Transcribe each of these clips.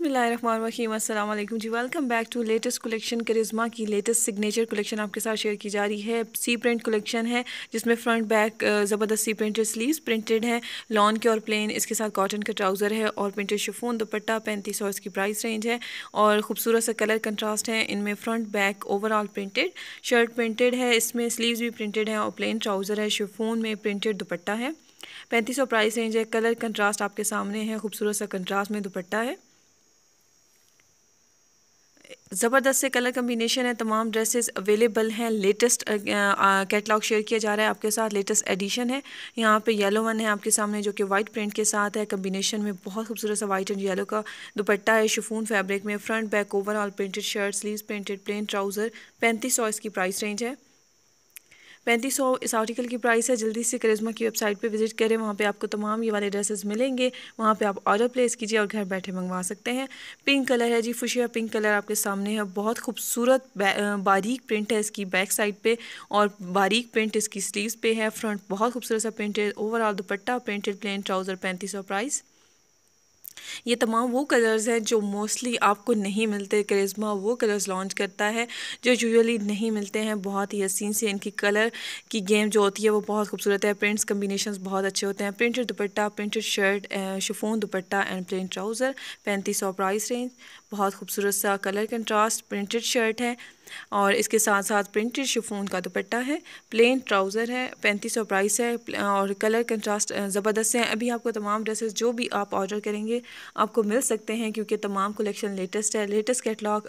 बसमीम अल्लाम जी welcome back to latest collection Karishma की लेटेस्ट सिग्नेचर कलेक्शन आपके साथ शेयर की जा रही है सी प्रिंट कलेक्शन है जिसमें फ्रंट बैक ज़बरदस्त सी प्रिंटेड स्लीव्स प्रिंटेड हैं लॉन के और प्लेन इसके साथ कॉटन का ट्राउज़र है और प्रिंटेड शिफोन दुपट्टा पैंतीस सौ इसकी प्राइस रेंज है और खूबसूरत सा कलर कंट्रास्ट है इनमें front back overall printed shirt printed है इसमें स्लीव्स भी प्रिंटेड हैं और प्लेन ट्राउज़र है शिफोन में प्रिंटेड दुपट्टा है पैंतीस सौ प्राइस रेंज है कलर कंट्रास्ट आपके सामने है खूबसूरत सा कंट्रास्ट में दुपट्टा है ज़बरदस्त से कलर कम्बिनेशन है तमाम ड्रेसेस अवेलेबल हैं लेटेस्ट कैटलॉग शेयर किया जा रहा है आपके साथ लेटेस्ट एडिशन है यहाँ पे येलो वन है आपके सामने जो कि वाइट प्रिंट के साथ है कम्बिनेशन में बहुत खूबसूरत सा वाइट एंड येलो का दुपट्टा है शफून फैब्रिक में front back overall printed shirt sleeve printed plain trouser पैंतीस सौ इसकी प्राइस रेंज है पैंतीस सौ इस आर्टिकल की प्राइस है जल्दी से करिश्मा की वेबसाइट पे विजिट करें वहाँ पे आपको तमाम ये वाले ड्रेसेस मिलेंगे वहाँ पे आप ऑर्डर प्लेस कीजिए और घर बैठे मंगवा सकते हैं पिंक कलर है जी फुशिया पिंक कलर आपके सामने है बहुत खूबसूरत बारीक प्रिंट है इसकी बैक साइड पर और बारीक प्रिंट इसकी स्लीव पे है फ्रंट बहुत खूबसूरत सा प्रिंट है overall dupatta printed plain trouser पैंतीस प्राइस ये तमाम वो कलर्स हैं जो मोस्टली आपको नहीं मिलते करिश्मा वो कलर्स लॉन्च करता है जो यूजली नहीं मिलते हैं बहुत ही हसीन से इनकी कलर की गेम जो होती है वो बहुत खूबसूरत है प्रिंट्स कम्बिनेशन बहुत अच्छे होते हैं printed dupatta printed shirt chiffon dupatta and plain trouser पैंतीस सौ प्राइस रेंज बहुत खूबसूरत सा कलर कंट्रास्ट प्रिंटेड शर्ट है और इसके साथ साथ प्रिंटेड शिफोन का दुपट्टा है प्लेन ट्राउज़र है पैंतीस सौ प्राइस है और कलर कंट्रास्ट ज़बरदस्त है अभी आपको तमाम ड्रेसेस जो भी आप ऑर्डर करेंगे आपको मिल सकते हैं क्योंकि तमाम कलेक्शन लेटेस्ट है लेटेस्ट कैटलॉग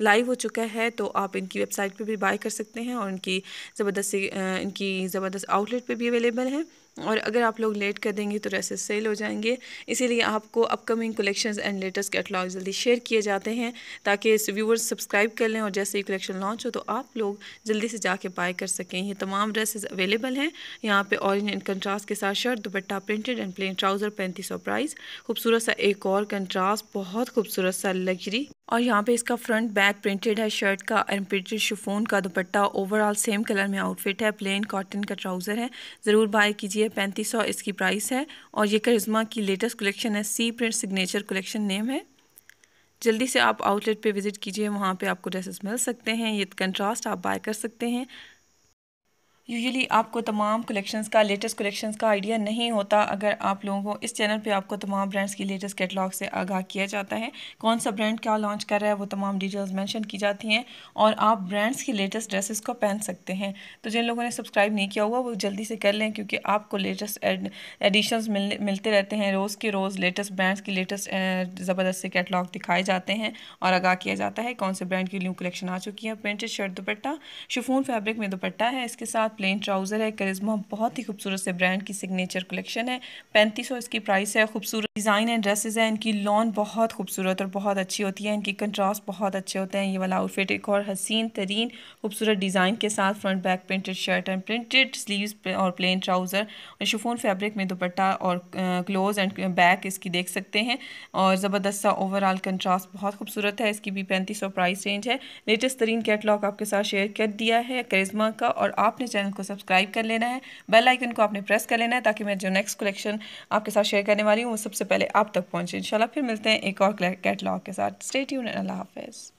लाइव हो चुका है तो आप इनकी वेबसाइट पर भी बाई कर सकते हैं और इनकी ज़बरदस्त इनकी ज़बरदस्त आउटलेट पर भी अवेलेबल है और अगर आप लोग लेट कर देंगे तो ड्रेसेस सेल हो जाएंगे इसीलिए आपको upcoming collections and latest catalogue जल्दी शेयर किए जाते हैं ताकि व्यूवर्स सब्सक्राइब कर लें और जैसे ही कलेक्शन लॉन्च हो तो आप लोग जल्दी से जाके बाय कर सकें ये तमाम ड्रेसेस अवेलेबल हैं यहाँ पे ऑरेंज एंड कंट्रास्ट के साथ shirt dupatta printed and plain trouser पैंतीस सौ प्राइस खूबसूरत सा एक और कंट्रास्ट बहुत खूबसूरत सा लग्जरी और यहाँ पे इसका फ्रंट बैक प्रिंटेड है शर्ट का एंड प्रिंटेड शिफोन का दुपट्टा ओवरऑल सेम कलर में आउटफिट है प्लेन कॉटन का ट्राउज़र है ज़रूर बाय कीजिए पैंतीस सौ इसकी प्राइस है और ये करिश्मा की लेटेस्ट कलेक्शन है sea print signature collection name है जल्दी से आप आउटलेट पे विज़िट कीजिए वहाँ पे आपको ड्रेसेस मिल सकते हैं ये कंट्रास्ट आप बाय कर सकते हैं यूजली आपको तमाम कलेक्शंस का लेटेस्ट कलेक्शंस का आइडिया नहीं होता अगर आप लोगों को इस चैनल पे आपको तमाम ब्रांड्स की लेटेस्ट कैटलॉग से आगाह किया जाता है कौन सा ब्रांड क्या लॉन्च कर रहा है वो तमाम डिटेल्स मेंशन की जाती हैं और आप ब्रांड्स की लेटेस्ट ड्रेसेस को पहन सकते हैं तो जिन लोगों ने सब्सक्राइब नहीं किया हुआ वो जल्दी से कर लें क्योंकि आपको लेटेस्ट एडिशन मिलने मिलते रहते हैं रोज़ के रोज़ लेटेस्ट ब्रांड्स की लेटेस्ट ज़बरदस्त से दिखाए जाते हैं और आगाह किया जाता है कौन से ब्रांड की न्यू कलेक्शन आ चुकी है printed shirt dupatta chiffon fabric में दुपट्टा है इसके साथ प्लेन ट्राउज़र है करिश्मा बहुत ही खूबसूरत से ब्रांड की सिग्नेचर कलेक्शन है पैंतीस सौ इसकी प्राइस है खूबसूरत डिज़ाइन एंड ड्रेसेस हैं इनकी लॉन बहुत खूबसूरत और बहुत अच्छी होती है इनकी कंट्रास्ट बहुत अच्छे होते हैं ये वाला आउटफिट एक और हसीन तरीन खूबसूरत डिज़ाइन के साथ front back printed shirt and printed sleeve और प्लेन ट्राउज़र और शिफोन फैब्रिक में दुपट्टा और क्लोज एंड बैक इसकी देख सकते हैं और ज़बरदस्त सा ओवरऑल कंट्रास्ट बहुत खूबसूरत है इसकी भी पैंतीस प्राइस रेंज है लेटेस्ट तरीन कैटलॉग आपके साथ शेयर कर दिया है करिश्मा का और आपने चैनल को सब्सक्राइब कर लेना है बेल आइकन को आपने प्रेस कर लेना है ताकि मैं जो नेक्स्ट कलेक्शन आपके साथ शेयर करने वाली हूँ वो सबसे पहले आप तक पहुँचे इंशाल्लाह फिर मिलते हैं एक और कैटलॉग के साथ स्टे ट्यून अल्लाह हाफिज़